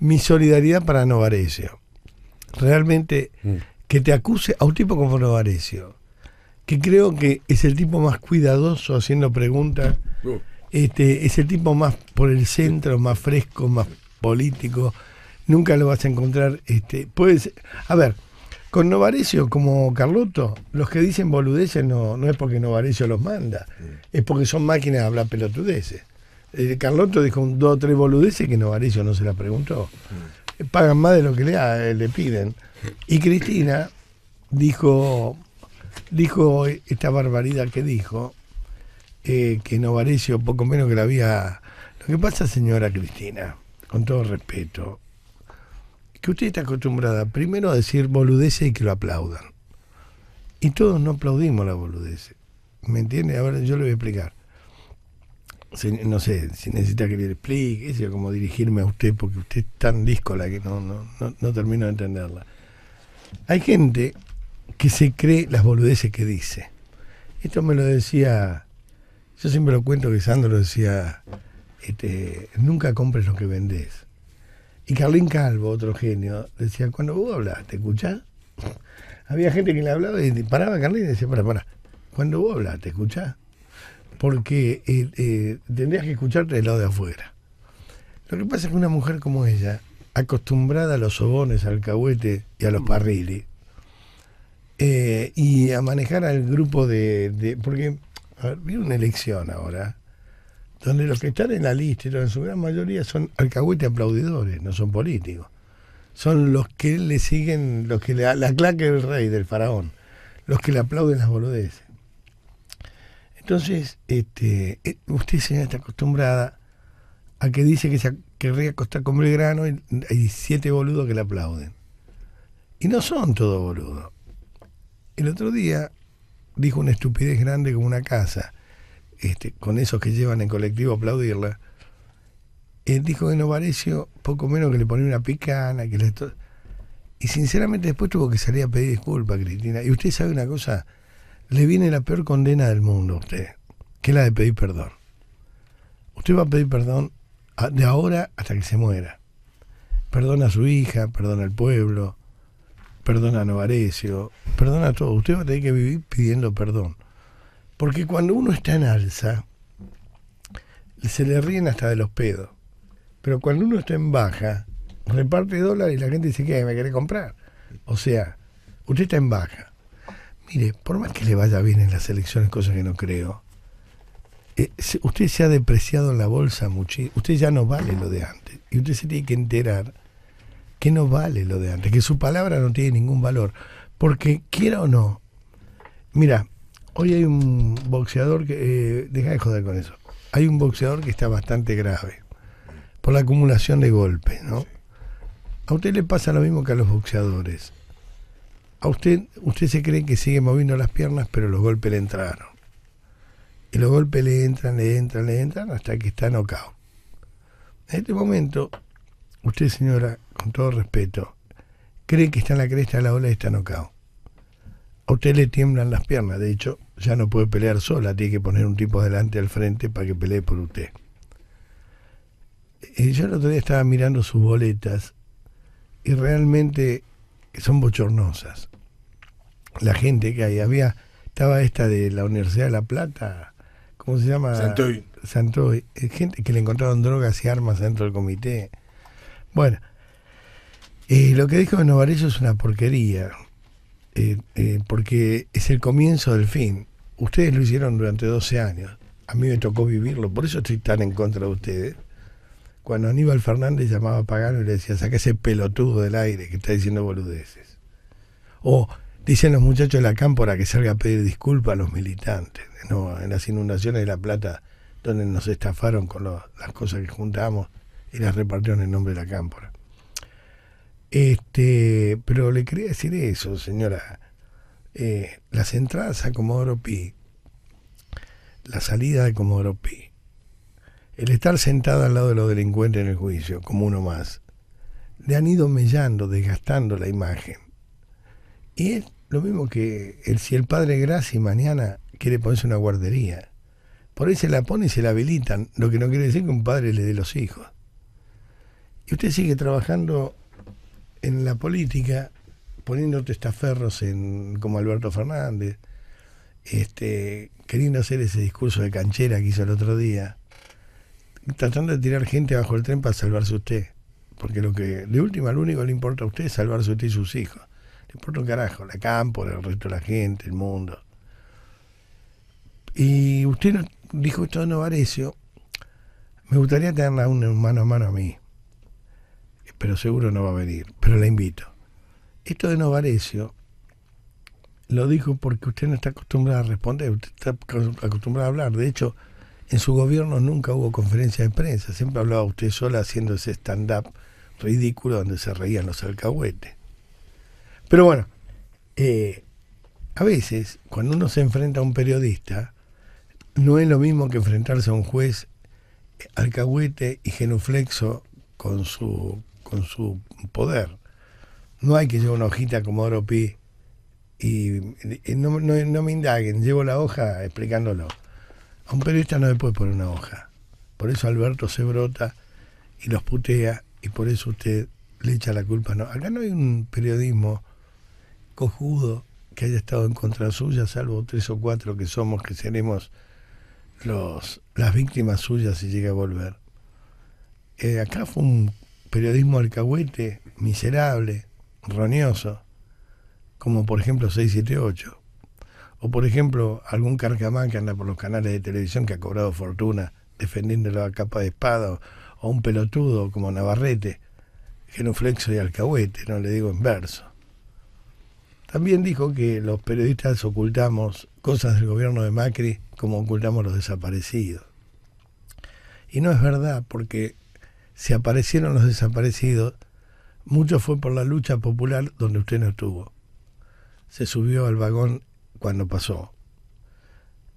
mi solidaridad para Novarecio. Realmente, mm. que te acuse a un tipo como Novarecio, que creo que es el tipo más cuidadoso haciendo preguntas, uh. este, es el tipo más por el centro, más fresco, más político, nunca lo vas a encontrar. Este, puedes, a ver, con Novarecio como Carlotto, los que dicen boludeces no, no es porque Novarecio los manda, mm. es porque son máquinas de hablar pelotudeces. Eh, Carlotto dijo un dos o tres boludeces que Novaricio no se la preguntó. Eh, pagan más de lo que eh, le, piden. Y Cristina dijo, dijo esta barbaridad que dijo, Que que Novarecio poco menos que la había... Lo que pasa, señora Cristina, con todo respeto, que usted está acostumbrada primero a decir boludeces y que lo aplaudan. Y todos no aplaudimos la boludeces ¿Me entiende? Ahora yo le voy a explicar no sé, si necesita que le explique, es como dirigirme a usted, porque usted es tan díscola que no, termino de entenderla. Hay gente que se cree las boludeces que dice. Esto me lo decía, yo siempre lo cuento que Sandro decía, este, nunca compres lo que vendés. Y Carlín Calvo, otro genio, decía, cuando vos hablas, ¿te escuchás? Había gente que le hablaba y paraba a Carlín y decía, para, para, cuando vos hablas, ¿te escuchás? porque eh, eh, tendrías que escucharte del lado de afuera. Lo que pasa es que una mujer como ella, acostumbrada a los sobones, al y a los mm. parriles, eh, y a manejar al grupo de... porque vi una elección ahora, donde los que están en la lista, en su gran mayoría, son alcahuete aplaudidores, no son políticos. Son los que le siguen, los que le, la claque del rey, del faraón, los que le aplauden las boludeces. Entonces, este, eh, usted, señora, está acostumbrada a que dice que se querría acostar con grano y hay siete boludos que le aplauden. Y no son todos boludos. El otro día dijo una estupidez grande como una casa, este, con esos que llevan en colectivo a aplaudirla. Él dijo que no pareció poco menos que le ponía una picana, que le... Y sinceramente después tuvo que salir a pedir disculpas, Cristina. Y usted sabe una cosa, le viene la peor condena del mundo a usted, que es la de pedir perdón. Usted va a pedir perdón de ahora hasta que se muera. Perdona a su hija, perdona al pueblo, perdona a Novarecio, perdona a todo. Usted va a tener que vivir pidiendo perdón. Porque cuando uno está en alza, se le ríen hasta de los pedos. Pero cuando uno está en baja, reparte dólares y la gente dice, que ¿Me quiere comprar? O sea, usted está en baja Mire, por más que le vaya bien en las elecciones, cosa que no creo, eh, usted se ha depreciado en la bolsa muchísimo. Usted ya no vale lo de antes. Y usted se tiene que enterar que no vale lo de antes, que su palabra no tiene ningún valor. Porque quiera o no. Mira, hoy hay un boxeador que. Eh, deja de joder con eso. Hay un boxeador que está bastante grave por la acumulación de golpes, ¿no? A usted le pasa lo mismo que a los boxeadores. A usted, usted se cree que sigue moviendo las piernas, pero los golpes le entraron. Y los golpes le entran, le entran, le entran, hasta que está nocao. En este momento, usted, señora, con todo respeto, cree que está en la cresta de la ola y está nocao. A usted le tiemblan las piernas, de hecho, ya no puede pelear sola, tiene que poner un tipo delante al frente para que pelee por usted. Y eh, yo el otro día estaba mirando sus boletas y realmente que son bochornosas. La gente que ahí había, estaba esta de la Universidad de La Plata, ¿cómo se llama? Santoy. Santoy, eh, gente que le encontraron drogas y armas dentro del comité. Bueno, eh, lo que dijo Novarello es una porquería, eh, porque es el comienzo del fin. Ustedes lo hicieron durante 12 años, a mí me tocó vivirlo, por eso estoy tan en contra de ustedes cuando Aníbal Fernández llamaba a Pagano y le decía, saca ese pelotudo del aire que está diciendo boludeces. O dicen los muchachos de la cámpora que salga a pedir disculpas a los militantes. en las inundaciones de La Plata, donde nos estafaron con las cosas que juntamos y las repartieron en nombre de la cámpora. Este, pero le quería decir eso, señora. Eh, las entradas a Comodoro Pi, la salida de Comodoro Pí, el estar sentado al lado de los delincuentes en el juicio, como uno más, le han ido mellando, desgastando la imagen. Y es lo mismo que si el padre Gracia mañana quiere ponerse una guardería. Por ahí se la pone y se la habilitan, lo que no quiere decir que un padre le dé los hijos. Y usted sigue trabajando en la política, poniendo testaferros en, como Alberto Fernández, este, queriendo hacer ese discurso de canchera que hizo el otro día, tratando de tirar gente bajo el tren para salvarse usted. Porque lo que, de última, lo único que le importa a usted es salvarse usted y sus hijos. Le importa un carajo, la campo, el resto de la gente, el mundo. Y usted nos dijo esto de Novarecio. Me gustaría tenerla un mano a mano a mí. Pero seguro no va a venir. Pero la invito. Esto de Novarecio lo dijo porque usted no está acostumbrada a responder, usted está acostumbrado a hablar. De hecho, en su gobierno nunca hubo conferencia de prensa, siempre hablaba usted sola haciendo ese stand-up ridículo donde se reían los alcahuetes. Pero bueno, eh, a veces cuando uno se enfrenta a un periodista, no es lo mismo que enfrentarse a un juez alcahuete y genuflexo con su, con su poder. No hay que llevar una hojita como Oro y, no, no, no me indaguen, llevo la hoja explicándolo. A un periodista no le puede poner una hoja. Por eso Alberto se brota y los putea y por eso usted le echa la culpa. No, acá no hay un periodismo cojudo que haya estado en contra suya, salvo tres o cuatro que somos, que seremos los, las víctimas suyas si llega a volver. Eh, acá fue un periodismo alcahuete, miserable, roñoso, como por ejemplo 678. O por ejemplo, algún carcamán que anda por los canales de televisión que ha cobrado fortuna defendiéndolo a capa de espada, o, un pelotudo como Navarrete, genuflexo y alcahuete, no le digo en verso. También dijo que los periodistas ocultamos cosas del gobierno de Macri como ocultamos los desaparecidos. Y no es verdad, porque si aparecieron los desaparecidos, mucho fue por la lucha popular donde usted no estuvo. Se subió al vagón cuando pasó.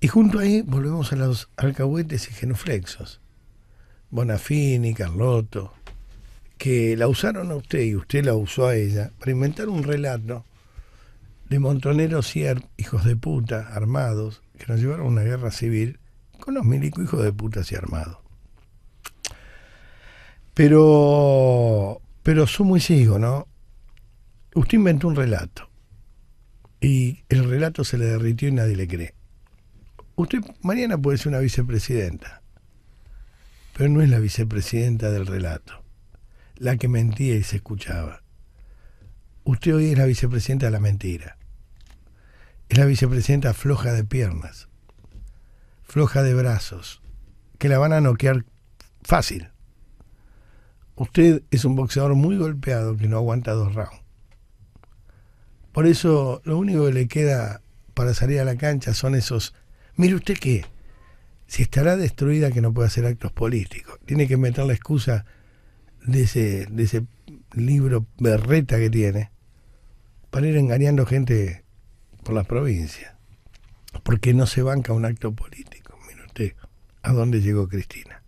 Y junto ahí volvemos a los alcahuetes y genuflexos. Bonafini, Carlotto, que la usaron a usted y usted la usó a ella para inventar un relato de montoneros y hijos de puta armados que nos llevaron a una guerra civil con los milicos hijos de puta y armados. Pero, pero sumo y sigo, ¿no? Usted inventó un relato y el relato se le derritió y nadie le cree. Usted mañana puede ser una vicepresidenta, pero no es la vicepresidenta del relato, la que mentía y se escuchaba. Usted hoy es la vicepresidenta de la mentira. Es la vicepresidenta floja de piernas, floja de brazos, que la van a noquear fácil. Usted es un boxeador muy golpeado que no aguanta dos rounds. Por eso lo único que le queda para salir a la cancha son esos, mire usted que, si estará destruida que no puede hacer actos políticos, tiene que meter la excusa de ese, de ese libro berreta que tiene para ir engañando gente por las provincias, porque no se banca un acto político. Mire usted a dónde llegó Cristina.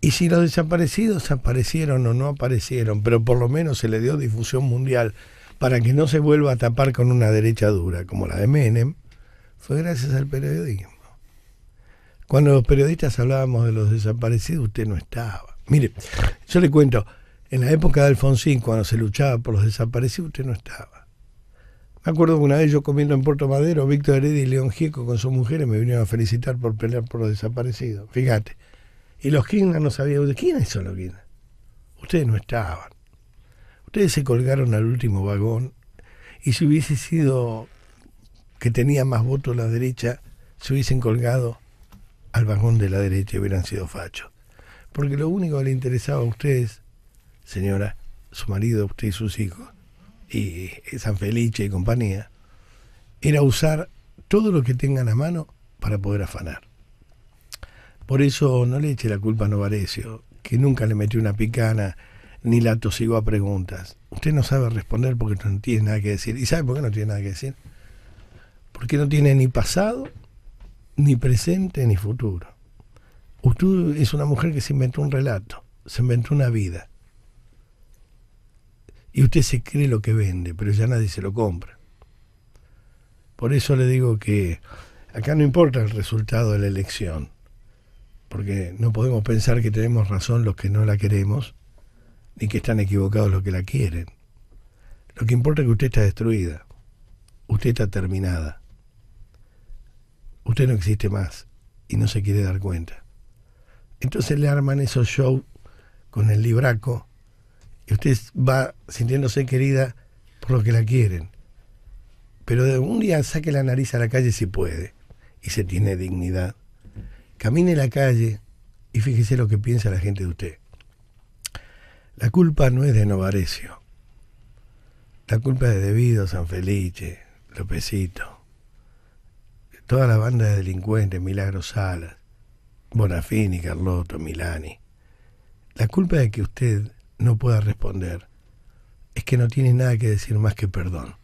Y si los desaparecidos aparecieron o no aparecieron, pero por lo menos se le dio difusión mundial para que no se vuelva a tapar con una derecha dura como la de Menem, fue gracias al periodismo. Cuando los periodistas hablábamos de los desaparecidos, usted no estaba. Mire, yo le cuento, en la época de Alfonsín, cuando se luchaba por los desaparecidos, usted no estaba. Me acuerdo que una vez yo comiendo en Puerto Madero, Víctor Heredia y León Gieco con sus mujeres me vinieron a felicitar por pelear por los desaparecidos. Fíjate. Y los Kirchner no sabían. ¿Quiénes son los Kirchner? Ustedes no estaban. Ustedes se colgaron al último vagón y si hubiese sido que tenía más votos la derecha, se hubiesen colgado al vagón de la derecha y hubieran sido fachos. Porque lo único que le interesaba a ustedes, señora, su marido, usted y sus hijos, y San Felice y compañía, era usar todo lo que tengan a mano para poder afanar. Por eso no le eche la culpa a Novarecio, que nunca le metió una picana ni la tosigo a preguntas. Usted no sabe responder porque no tiene nada que decir. ¿Y sabe por qué no tiene nada que decir? Porque no tiene ni pasado, ni presente, ni futuro. Usted es una mujer que se inventó un relato, se inventó una vida. Y usted se cree lo que vende, pero ya nadie se lo compra. Por eso le digo que acá no importa el resultado de la elección, porque no podemos pensar que tenemos razón los que no la queremos, ni que están equivocados los que la quieren. Lo que importa es que usted está destruida, usted está terminada, usted no existe más y no se quiere dar cuenta. Entonces le arman esos shows con el libraco y usted va sintiéndose querida por los que la quieren. Pero de un día saque la nariz a la calle si puede y se tiene dignidad. Camine la calle y fíjese lo que piensa la gente de usted. La culpa no es de Novarecio. La culpa es de debido San Felice, Lopecito. Toda la banda de delincuentes, Milagro Salas, Bonafini, Carlotto, Milani. La culpa de que usted no pueda responder es que no tiene nada que decir más que perdón.